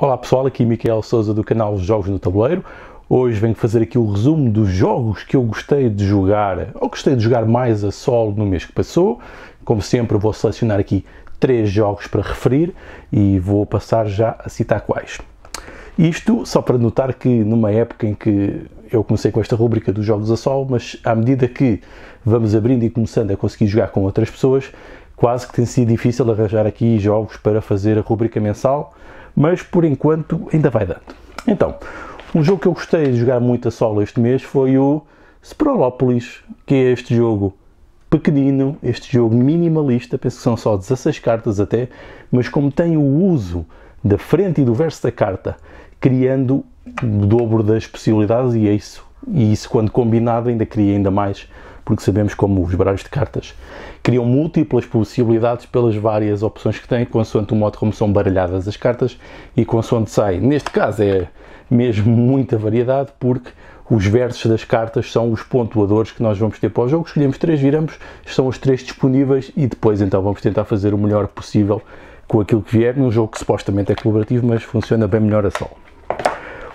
Olá pessoal, aqui Miquel Souza do canal Jogos no Tabuleiro. Hoje venho fazer aqui o resumo dos jogos que eu gostei de jogar, ou gostei de jogar mais a solo no mês que passou. Como sempre, vou selecionar aqui três jogos para referir e vou passar já a citar quais. Isto só para notar que numa época em que eu comecei com esta rubrica dos jogos a solo, mas à medida que vamos abrindo e começando a conseguir jogar com outras pessoas, quase que tem sido difícil arranjar aqui jogos para fazer a rubrica mensal, mas por enquanto ainda vai dando. Então, um jogo que eu gostei de jogar muito a solo este mês foi o Sprolopolis, que é este jogo pequenino, este jogo minimalista, penso que são só 16 cartas até, mas como tem o uso da frente e do verso da carta, criando o dobro das possibilidades e é isso. E isso quando combinado ainda cria ainda mais porque sabemos como os baralhos de cartas criam múltiplas possibilidades pelas várias opções que têm, consoante o modo como são baralhadas as cartas e consoante sai. Neste caso é mesmo muita variedade, porque os versos das cartas são os pontuadores que nós vamos ter para o jogo. Escolhemos três, viramos, são os três disponíveis e depois então vamos tentar fazer o melhor possível com aquilo que vier num jogo que supostamente é colaborativo, mas funciona bem melhor a sol.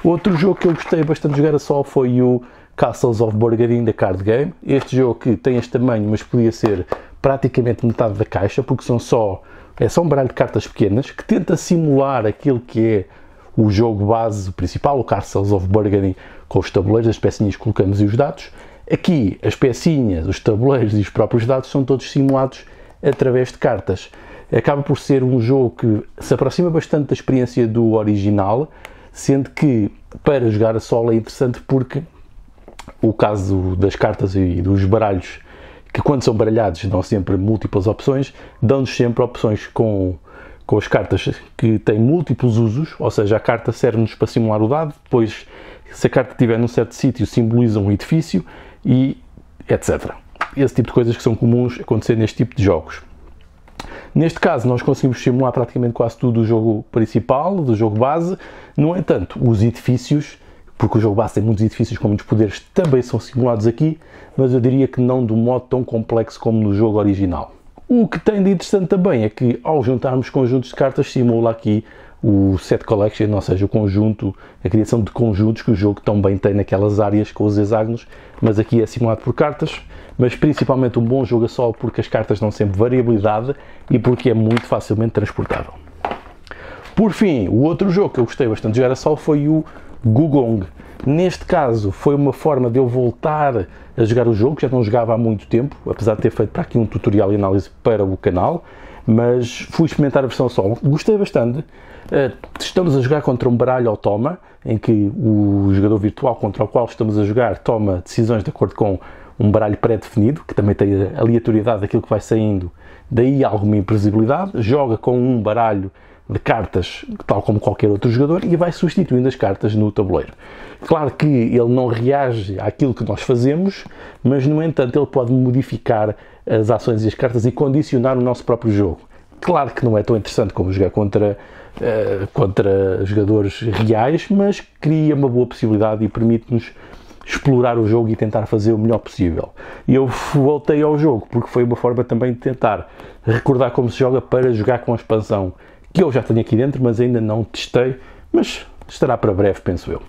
Outro jogo que eu gostei bastante de jogar a sol foi o Castles of Borgarine da Card Game. Este jogo que tem este tamanho, mas podia ser praticamente metade da caixa, porque são só, é só um baralho de cartas pequenas que tenta simular aquilo que é o jogo base principal, o Castles of Burgundy, com os tabuleiros, as pecinhas colocamos e os dados. Aqui, as pecinhas, os tabuleiros e os próprios dados são todos simulados através de cartas. Acaba por ser um jogo que se aproxima bastante da experiência do original, sendo que para jogar a solo é interessante porque o caso das cartas e dos baralhos, que quando são baralhados dão sempre múltiplas opções, dão-nos sempre opções com, com as cartas que têm múltiplos usos, ou seja, a carta serve-nos para simular o dado, depois, se a carta estiver num certo sítio, simboliza um edifício e etc. Esse tipo de coisas que são comuns acontecer neste tipo de jogos. Neste caso, nós conseguimos simular praticamente quase tudo do jogo principal, do jogo base. No entanto, os edifícios porque o jogo base tem muitos edifícios com muitos poderes também são simulados aqui, mas eu diria que não de um modo tão complexo como no jogo original. O que tem de interessante também é que ao juntarmos conjuntos de cartas simula aqui o set collection, ou seja, o conjunto, a criação de conjuntos que o jogo também tem naquelas áreas com os hexágonos, mas aqui é simulado por cartas, mas principalmente um bom jogo a é sol porque as cartas dão sempre variabilidade e porque é muito facilmente transportável. Por fim, o outro jogo que eu gostei bastante de jogar a é sol foi o Gugong. Neste caso, foi uma forma de eu voltar a jogar o jogo, já não jogava há muito tempo, apesar de ter feito para aqui um tutorial e análise para o canal, mas fui experimentar a versão solo. Gostei bastante. Eh, estamos a jogar contra um baralho automa, em que o jogador virtual contra o qual estamos a jogar toma decisões de acordo com um baralho pré-definido, que também tem a aleatoriedade daquilo que vai saindo, daí alguma imprevisibilidade. Joga com um baralho de cartas, tal como qualquer outro jogador, e vai substituindo as cartas no tabuleiro. Claro que ele não reage àquilo que nós fazemos, mas no entanto ele pode modificar as ações e as cartas e condicionar o nosso próprio jogo. Claro que não é tão interessante como jogar contra, uh, contra jogadores reais, mas cria uma boa possibilidade e permite-nos explorar o jogo e tentar fazer o melhor possível. E eu voltei ao jogo porque foi uma forma também de tentar recordar como se joga para jogar com a expansão que eu já tenho aqui dentro, mas ainda não testei, mas estará para breve, penso eu.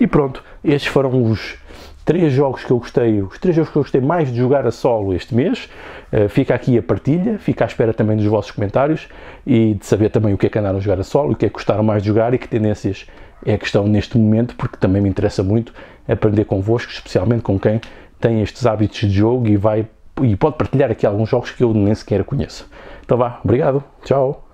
E pronto, estes foram os três jogos que eu gostei, os três jogos que eu gostei mais de jogar a solo este mês. Uh, fica aqui a partilha, fica à espera também dos vossos comentários e de saber também o que é que andaram a jogar a solo, o que é que gostaram mais de jogar e que tendências é que estão neste momento, porque também me interessa muito aprender convosco, especialmente com quem tem estes hábitos de jogo e vai e pode partilhar aqui alguns jogos que eu nem sequer conheço. Então vá, obrigado, tchau.